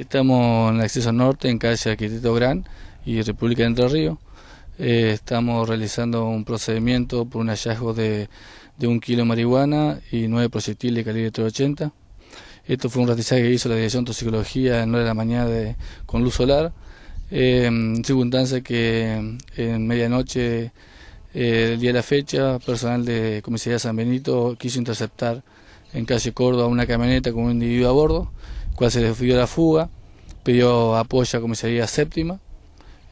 Estamos en acceso norte, en calle Arquitecto Gran y República de Entre Ríos. Eh, estamos realizando un procedimiento por un hallazgo de, un kilo de marihuana y nueve proyectiles de calibre 380. Esto fue un ratizaje que hizo la Dirección de Toxicología en 9 de la mañana con luz solar. Eh, circunstancia que en medianoche eh, el día de la fecha, personal de Comisaría San Benito quiso interceptar en calle Córdoba una camioneta con un individuo a bordo cual se le la fuga, pidió apoyo a Comisaría Séptima.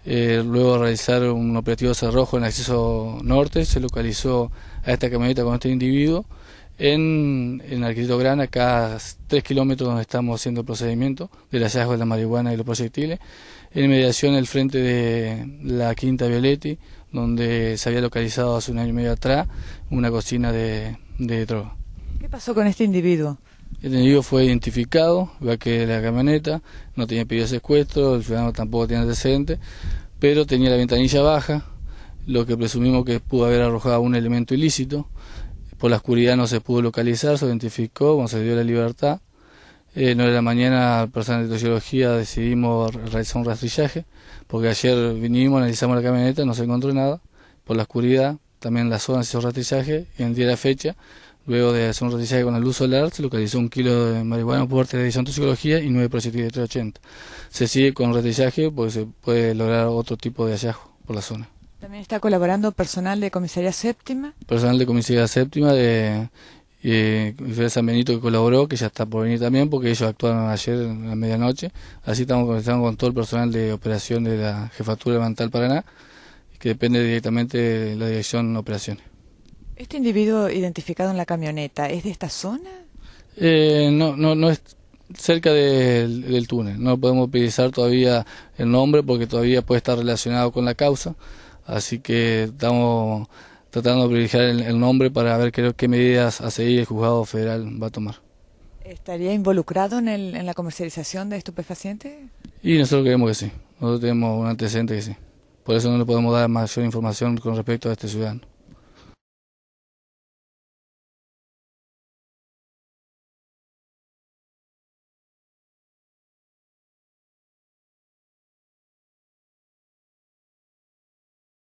Eh, luego realizaron un operativo cerrojo en acceso norte, se localizó a esta camioneta con este individuo en, el Arquitecto Gran, acá a 3 kilómetros donde estamos haciendo el procedimiento del hallazgo de la marihuana y los proyectiles, en mediación el frente de la Quinta Violetti, donde se había localizado hace un año y medio atrás una cocina de, de droga. ¿Qué pasó con este individuo? El enemigo fue identificado, ya que la camioneta no tenía pedido de secuestro, el ciudadano tampoco tenía antecedentes, pero tenía la ventanilla baja, lo que presumimos que pudo haber arrojado un elemento ilícito. Por la oscuridad no se pudo localizar, se identificó, concedió se dio la libertad. Eh, 9 de la mañana, personal de geología decidimos realizar un rastrillaje, porque ayer vinimos, analizamos la camioneta, no se encontró nada, por la oscuridad, también la zona se hizo rastrillaje, y en el día de la fecha Luego de hacer un retizaje con la luz solar, se localizó un kilo de marihuana por de toxicología y nueve proyectiles 380. Se sigue con retizaje porque se puede lograr otro tipo de hallazgo por la zona. También está colaborando personal de Comisaría Séptima. Personal de Comisaría Séptima de eh, San Benito que colaboró, que ya está por venir también porque ellos actuaron ayer a la medianoche. Así estamos conectando con todo el personal de operación de la Jefatura Mantal Paraná, que depende directamente de la Dirección de Operaciones. ¿Este individuo identificado en la camioneta es de esta zona? Eh, no, no, no es cerca del, túnel. No podemos utilizar todavía el nombre porque todavía puede estar relacionado con la causa. Así que estamos tratando de privilegiar el, nombre para ver qué, medidas a seguir el juzgado federal va a tomar. ¿Estaría involucrado en, en la comercialización de estupefacientes? Y nosotros creemos que sí. Nosotros tenemos un antecedente que sí. Por eso no le podemos dar mayor información con respecto a este ciudadano.